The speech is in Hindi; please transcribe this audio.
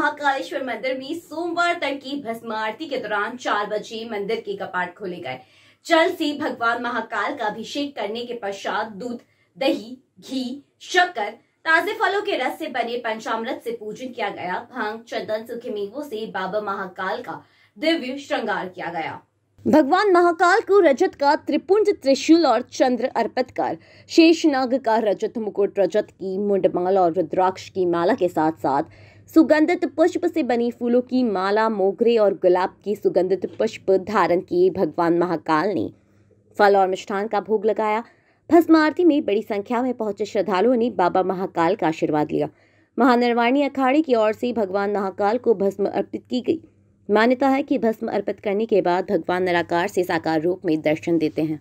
महाकालेश्वर मंदिर में सोमवार तक की भस्म आरती के दौरान चार बजे मंदिर के कपाट खोले गए जल से भगवान महाकाल का अभिषेक करने के पश्चात दूध दही घी शक्कर ताजे फलों के रस से बने पंचामृत से पूजन किया गया भांग चंदन सुखे मेवों से बाबा महाकाल का दिव्य श्रृंगार किया गया भगवान महाकाल को रजत का त्रिपुंज त्रिशूल और चंद्र अर्पित कर शेषनाग का रजत मुकुट रजत की मुंडमाल और रुद्राक्ष की माला के साथ साथ सुगंधित पुष्प से बनी फूलों की माला मोगरे और गुलाब की सुगंधित पुष्प धारण किए भगवान महाकाल ने फल और मिष्ठान का भोग लगाया भस्म आरती में बड़ी संख्या में पहुंचे श्रद्धालुओं ने बाबा महाकाल का आशीर्वाद लिया महानिर्वाणी अखाड़े की ओर से भगवान महाकाल को भस्म अर्पित की गई मान्यता है कि भस्म अर्पित करने के बाद भगवान निराकार से साकार रूप में दर्शन देते हैं